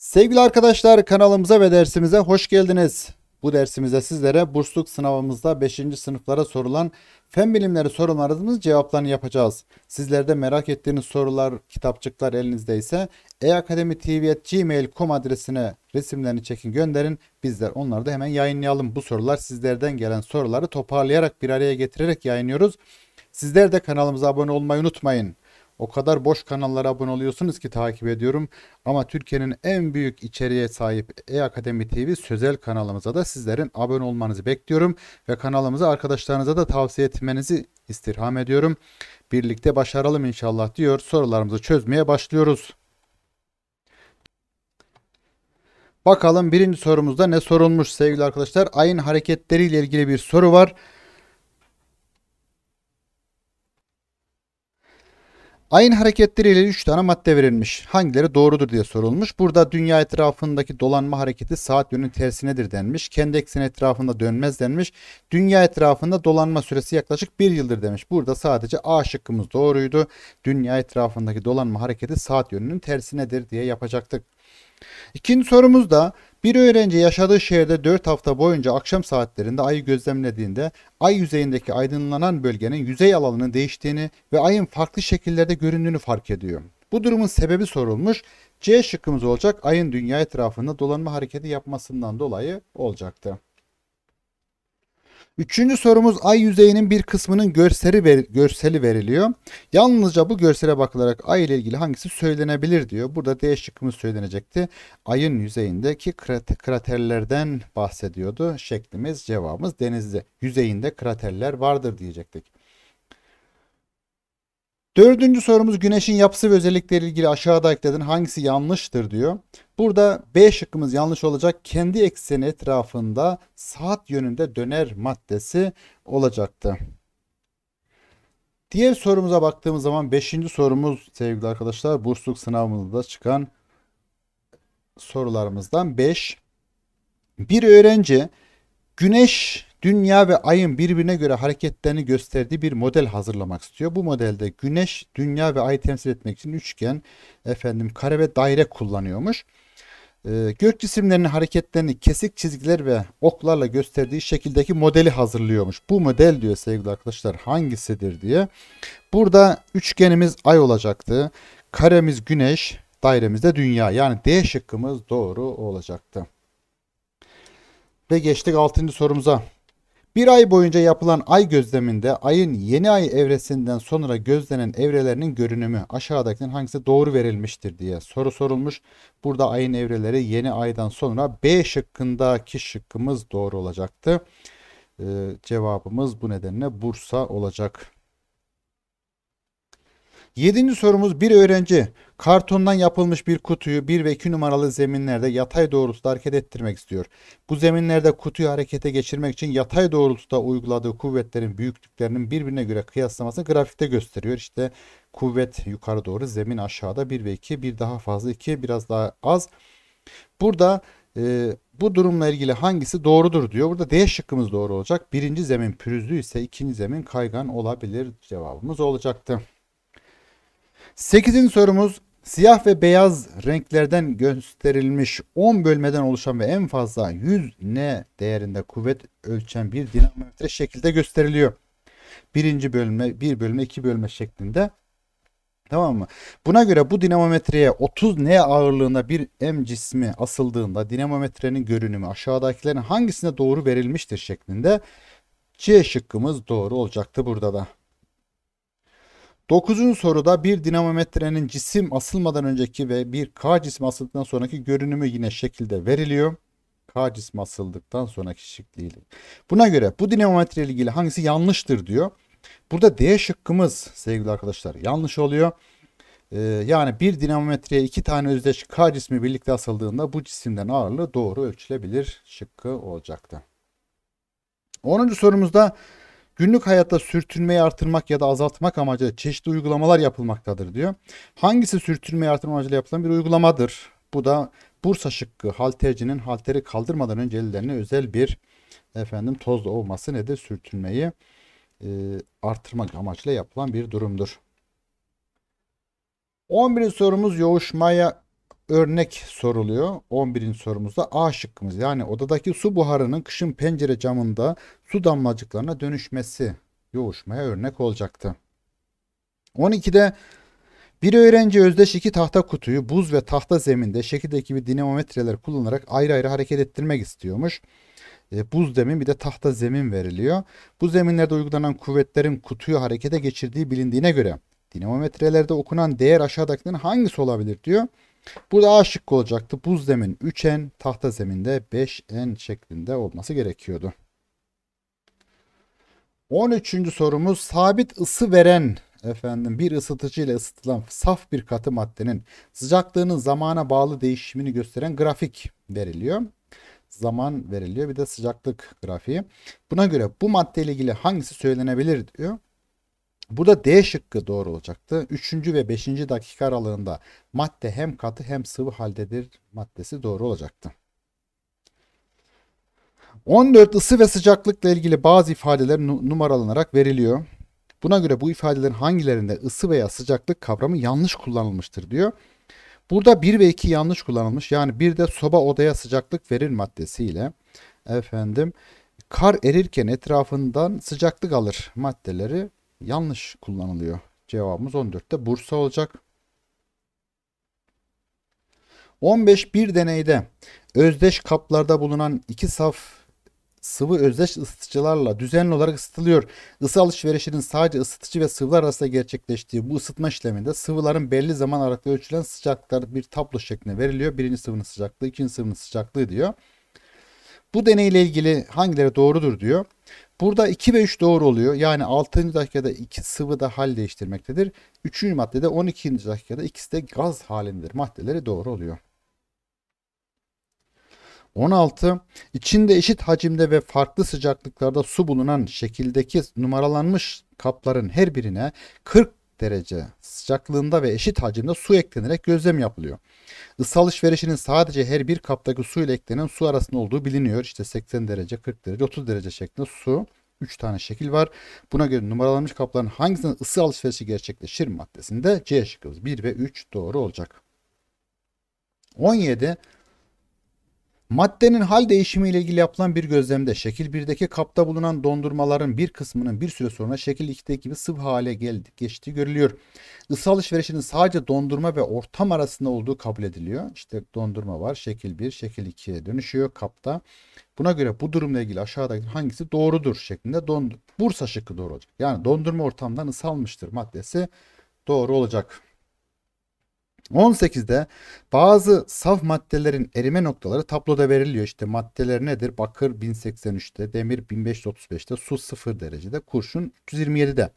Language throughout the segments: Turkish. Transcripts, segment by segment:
Sevgili arkadaşlar kanalımıza ve dersimize hoş geldiniz. Bu dersimizde sizlere bursluk sınavımızda 5. sınıflara sorulan fen bilimleri sorularımızın cevaplarını yapacağız. Sizlerde merak ettiğiniz sorular, kitapçıklar elinizde ise eakademitv.gmail.com adresine resimlerini çekin gönderin. Bizler onları da hemen yayınlayalım. Bu sorular sizlerden gelen soruları toparlayarak bir araya getirerek yayınlıyoruz. Sizler de kanalımıza abone olmayı unutmayın. O kadar boş kanallara abone oluyorsunuz ki takip ediyorum. Ama Türkiye'nin en büyük içeriğe sahip E-Akademi TV sözel kanalımıza da sizlerin abone olmanızı bekliyorum. Ve kanalımızı arkadaşlarınıza da tavsiye etmenizi istirham ediyorum. Birlikte başaralım inşallah diyor sorularımızı çözmeye başlıyoruz. Bakalım birinci sorumuzda ne sorulmuş sevgili arkadaşlar. Ayın hareketleriyle ilgili bir soru var. Ayın hareketleriyle 3 tane madde verilmiş. Hangileri doğrudur diye sorulmuş. Burada dünya etrafındaki dolanma hareketi saat yönünün tersinedir denmiş. Kendi ekseni etrafında dönmez denmiş. Dünya etrafında dolanma süresi yaklaşık 1 yıldır demiş. Burada sadece A şıkkımız doğruydu. Dünya etrafındaki dolanma hareketi saat yönünün tersinedir diye yapacaktık. İkinci sorumuz da bir öğrenci yaşadığı şehirde 4 hafta boyunca akşam saatlerinde ayı gözlemlediğinde ay yüzeyindeki aydınlanan bölgenin yüzey alanının değiştiğini ve ayın farklı şekillerde göründüğünü fark ediyor. Bu durumun sebebi sorulmuş. C şıkkımız olacak ayın dünya etrafında dolanma hareketi yapmasından dolayı olacaktı. Üçüncü sorumuz ay yüzeyinin bir kısmının görseli, ver, görseli veriliyor. Yalnızca bu görsele bakılarak ay ile ilgili hangisi söylenebilir diyor. Burada D şıkkımız söylenecekti. Ayın yüzeyindeki kraterlerden bahsediyordu. Şeklimiz cevabımız denizde yüzeyinde kraterler vardır diyecektik. Dördüncü sorumuz güneşin yapısı ve özellikleri ilgili aşağıda ekledin hangisi yanlıştır diyor. Burada B şıkkımız yanlış olacak. Kendi ekseni etrafında saat yönünde döner maddesi olacaktı. Diğer sorumuza baktığımız zaman beşinci sorumuz sevgili arkadaşlar bursluk sınavımızda çıkan sorularımızdan 5. Bir öğrenci güneş Dünya ve ayın birbirine göre hareketlerini gösterdiği bir model hazırlamak istiyor. Bu modelde güneş, dünya ve ayı temsil etmek için üçgen, efendim kare ve daire kullanıyormuş. Ee, gök cisimlerinin hareketlerini kesik çizgiler ve oklarla gösterdiği şekildeki modeli hazırlıyormuş. Bu model diyor sevgili arkadaşlar hangisidir diye. Burada üçgenimiz ay olacaktı. Karemiz güneş, dairemiz de dünya. Yani D şıkkımız doğru olacaktı. Ve geçtik 6. sorumuza. Bir ay boyunca yapılan ay gözleminde ayın yeni ay evresinden sonra gözlenen evrelerinin görünümü aşağıdakinin hangisi doğru verilmiştir diye soru sorulmuş. Burada ayın evreleri yeni aydan sonra B şıkkındaki şıkkımız doğru olacaktı. Ee, cevabımız bu nedenle Bursa olacak. Yedinci sorumuz bir öğrenci kartondan yapılmış bir kutuyu 1 ve 2 numaralı zeminlerde yatay doğrultuda hareket ettirmek istiyor. Bu zeminlerde kutuyu harekete geçirmek için yatay doğrultuda uyguladığı kuvvetlerin büyüklüklerinin birbirine göre kıyaslaması grafikte gösteriyor. İşte kuvvet yukarı doğru zemin aşağıda 1 ve 2 bir daha fazla 2 biraz daha az. Burada e, bu durumla ilgili hangisi doğrudur diyor. Burada D şıkkımız doğru olacak. Birinci zemin pürüzlü ise ikinci zemin kaygan olabilir cevabımız olacaktı. 8. sorumuz siyah ve beyaz renklerden gösterilmiş 10 bölmeden oluşan ve en fazla 100 N değerinde kuvvet ölçen bir dinamometre şekilde gösteriliyor. Birinci bölme, bir bölme, iki bölme şeklinde. Tamam mı? Buna göre bu dinamometreye 30 N ağırlığında bir M cismi asıldığında dinamometrenin görünümü aşağıdakilerin hangisine doğru verilmiştir şeklinde C şıkkımız doğru olacaktı burada da. 9. soruda bir dinamometrenin cisim asılmadan önceki ve bir K cismi asıldıktan sonraki görünümü yine şekilde veriliyor. K cismi asıldıktan sonraki şekliyle. Buna göre bu dinamometre ile ilgili hangisi yanlıştır diyor. Burada D şıkkımız sevgili arkadaşlar yanlış oluyor. Ee, yani bir dinamometreye iki tane özdeş K cismi birlikte asıldığında bu cisimden ağırlığı doğru ölçülebilir şıkkı olacaktı. 10. sorumuzda Günlük hayatta sürtünmeyi artırmak ya da azaltmak amacıyla çeşitli uygulamalar yapılmaktadır diyor. Hangisi sürtünmeyi artırmak amacıyla yapılan bir uygulamadır? Bu da Bursa şıkkı haltercinin halteri kaldırmadan önce ellerine özel bir efendim toz olması ne de Sürtünmeyi e, artırmak amaçla yapılan bir durumdur. 11. sorumuz yoğuşmaya örnek soruluyor. 11. sorumuzda A şıkkımız yani odadaki su buharının kışın pencere camında su damlacıklarına dönüşmesi yoğuşmaya örnek olacaktı. 12'de bir öğrenci özdeş iki tahta kutuyu buz ve tahta zeminde şekildeki gibi dinamometreler kullanarak ayrı ayrı hareket ettirmek istiyormuş. E, buz zemin bir de tahta zemin veriliyor. Bu zeminlerde uygulanan kuvvetlerin kutuyu harekete geçirdiği bilindiğine göre dinamometrelerde okunan değer aşağıdakilerin hangisi olabilir diyor. Burada A şıkkı olacaktı. Buz zemin 3N, tahta zeminde 5N şeklinde olması gerekiyordu. 13. sorumuz sabit ısı veren efendim bir ısıtıcı ile ısıtılan saf bir katı maddenin sıcaklığının zamana bağlı değişimini gösteren grafik veriliyor. Zaman veriliyor bir de sıcaklık grafiği. Buna göre bu madde ile ilgili hangisi söylenebilir diyor. Burada D şıkkı doğru olacaktı. 3. ve 5. dakika aralığında madde hem katı hem sıvı haldedir maddesi doğru olacaktı. 14 ısı ve sıcaklıkla ilgili bazı ifadeler numaralanarak veriliyor. Buna göre bu ifadelerin hangilerinde ısı veya sıcaklık kavramı yanlış kullanılmıştır diyor. Burada 1 ve 2 yanlış kullanılmış. Yani bir de soba odaya sıcaklık verir maddesiyle efendim kar erirken etrafından sıcaklık alır maddeleri yanlış kullanılıyor. Cevabımız 14'te Bursa olacak. 15 bir deneyde özdeş kaplarda bulunan iki saf sıvı özdeş ısıtıcılarla düzenli olarak ısıtılıyor. Isı alışverişinin sadece ısıtıcı ve sıvılar arasında gerçekleştiği bu ısıtma işleminde sıvıların belli zaman aralıkla ölçülen sıcaklıklar bir tablo şeklinde veriliyor. Birinci sıvının sıcaklığı, ikinci sıvının sıcaklığı diyor. Bu deneyle ilgili hangileri doğrudur diyor. Burada 2 ve 3 doğru oluyor. Yani 6. dakikada 2 sıvıda hal değiştirmektedir. 3. maddede 12. dakikada ikisi de gaz halindedir. Maddeleri doğru oluyor. 16. İçinde eşit hacimde ve farklı sıcaklıklarda su bulunan şekildeki numaralanmış kapların her birine 40 derece sıcaklığında ve eşit hacimde su eklenerek gözlem yapılıyor. Isı alışverişinin sadece her bir kaptaki su ile eklenen su arasında olduğu biliniyor. İşte 80 derece, 40 derece, 30 derece şeklinde su 3 tane şekil var. Buna göre numaralanmış kapların hangisinin ısı alışverişi gerçekleşir maddesinde C şıkkımız 1 ve 3 doğru olacak. 17 Maddenin hal değişimi ile ilgili yapılan bir gözlemde şekil 1'deki kapta bulunan dondurmaların bir kısmının bir süre sonra şekil 2'deki gibi sıvı hale geldi, geçtiği görülüyor. Isı alışverişinin sadece dondurma ve ortam arasında olduğu kabul ediliyor. İşte dondurma var şekil 1, şekil 2'ye dönüşüyor kapta. Buna göre bu durumla ilgili aşağıdaki hangisi doğrudur şeklinde dondur. Bursa şıkkı doğru olacak. Yani dondurma ortamdan ısı almıştır maddesi doğru olacak. 18'de bazı saf maddelerin erime noktaları tabloda veriliyor. İşte maddeler nedir? Bakır 1083'te, demir 1535'te, su 0 derecede, kurşun 327'de.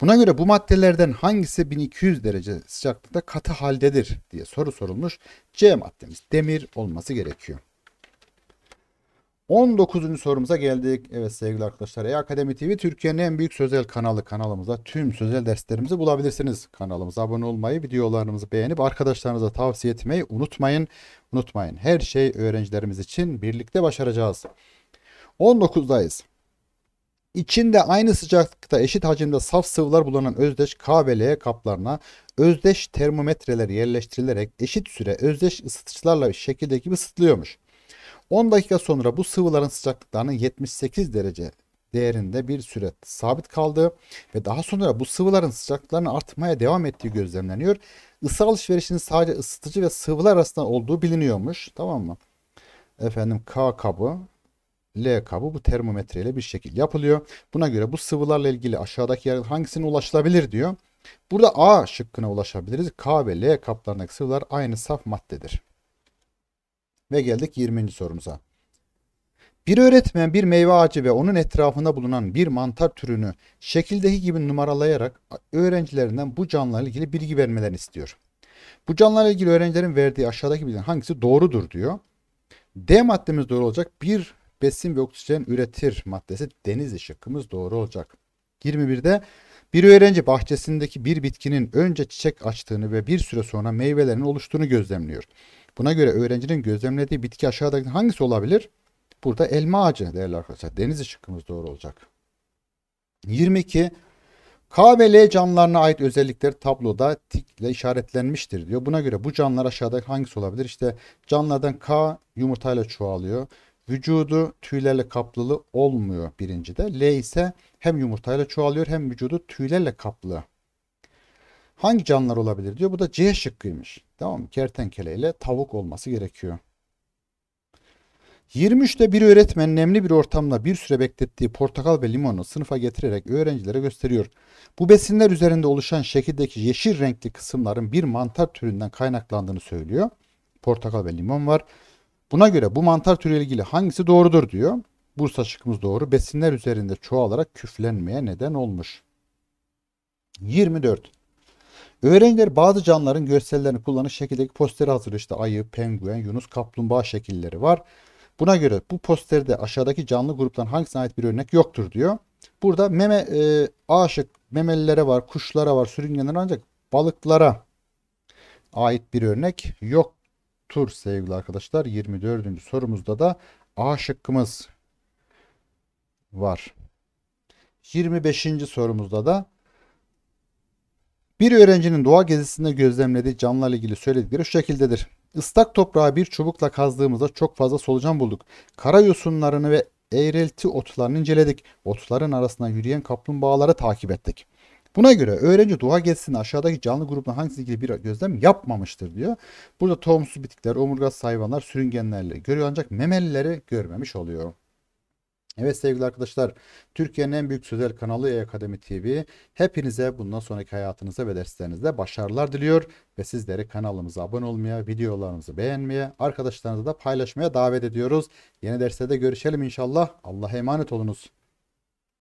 Buna göre bu maddelerden hangisi 1200 derece sıcaklıkta katı haldedir diye soru sorulmuş. C maddemiz demir olması gerekiyor. 19. sorumuza geldik. Evet sevgili arkadaşlar. E-Akademi TV Türkiye'nin en büyük sözel kanalı kanalımıza tüm sözel derslerimizi bulabilirsiniz. Kanalımıza abone olmayı, videolarımızı beğenip arkadaşlarınıza tavsiye etmeyi unutmayın. Unutmayın. Her şey öğrencilerimiz için birlikte başaracağız. 19'dayız. İçinde aynı sıcaklıkta eşit hacimde saf sıvılar bulunan özdeş K ve L kaplarına özdeş termometreler yerleştirilerek eşit süre özdeş ısıtıcılarla şekildeki gibi ısıtılıyormuş. 10 dakika sonra bu sıvıların sıcaklıklarının 78 derece değerinde bir süre sabit kaldı ve daha sonra bu sıvıların sıcaklıklarının artmaya devam ettiği gözlemleniyor. Isı alışverişinin sadece ısıtıcı ve sıvılar arasında olduğu biliniyormuş. Tamam mı? Efendim K kabı, L kabı bu termometreyle bir şekil yapılıyor. Buna göre bu sıvılarla ilgili aşağıdaki yer hangisine ulaşılabilir diyor. Burada A şıkkına ulaşabiliriz. K ve L kaplarındaki sıvılar aynı saf maddedir. Ve geldik 20. sorumuza. Bir öğretmen bir meyve ağacı ve onun etrafında bulunan bir mantar türünü şekildeki gibi numaralayarak öğrencilerinden bu canlılarla ilgili bilgi vermelerini istiyor. Bu canlılarla ilgili öğrencilerin verdiği aşağıdaki bilgilerin hangisi doğrudur diyor. D maddemiz doğru olacak. Bir besin ve oksijen üretir maddesi deniz şıkkımız doğru olacak. 21'de bir öğrenci bahçesindeki bir bitkinin önce çiçek açtığını ve bir süre sonra meyvelerinin oluştuğunu gözlemliyor. Buna göre öğrencinin gözlemlediği bitki aşağıdaki hangisi olabilir? Burada elma ağacı değerli arkadaşlar. Denizli şıkkımız doğru olacak. 22. K ve L canlılarına ait özellikler tabloda tikle işaretlenmiştir diyor. Buna göre bu canlılar aşağıdaki hangisi olabilir? İşte canlılardan K yumurtayla çoğalıyor. Vücudu tüylerle kaplılı olmuyor birincide. L ise hem yumurtayla çoğalıyor hem vücudu tüylerle kaplı. Hangi canlılar olabilir diyor. Bu da C şıkkıymış. Tamam mı? Kertenkele ile tavuk olması gerekiyor. 23'te bir öğretmen nemli bir ortamda bir süre beklettiği portakal ve limonu sınıfa getirerek öğrencilere gösteriyor. Bu besinler üzerinde oluşan şekildeki yeşil renkli kısımların bir mantar türünden kaynaklandığını söylüyor. Portakal ve limon var. Buna göre bu mantar türü ile ilgili hangisi doğrudur diyor. Bursa şıkkımız doğru. Besinler üzerinde çoğalarak küflenmeye neden olmuş. 24. Öğrenciler bazı canlıların görsellerini kullanıp şekildeki posteri hazırlıyor. İşte ayı, penguen, yunus, kaplumbağa şekilleri var. Buna göre bu posterde aşağıdaki canlı gruptan hangisine ait bir örnek yoktur diyor. Burada meme e, A memelilere var, kuşlara var, sürüngenlere ancak balıklara ait bir örnek yok tur sevgili arkadaşlar. 24. sorumuzda da A şıkkımız var. 25. sorumuzda da bir öğrencinin doğa gezisinde gözlemlediği canlılarla ilgili söyledikleri şu şekildedir. Islak toprağı bir çubukla kazdığımızda çok fazla solucan bulduk. Kara yosunlarını ve eğrelti otlarını inceledik. Otların arasından yürüyen kaplumbağaları takip ettik. Buna göre öğrenci doğa gezisinde aşağıdaki canlı grupla hangisi ilgili bir gözlem yapmamıştır diyor. Burada tohumsuz bitkiler, omurgasız hayvanlar, sürüngenlerle görüyor ancak memelileri görmemiş oluyor. Evet sevgili arkadaşlar, Türkiye'nin en büyük sözel kanalı E-Akademi TV. Hepinize bundan sonraki hayatınıza ve derslerinizde başarılar diliyor ve sizleri kanalımıza abone olmaya, videolarımızı beğenmeye, arkadaşlarınızla da paylaşmaya davet ediyoruz. Yeni derste de görüşelim inşallah. Allah'a emanet olunuz.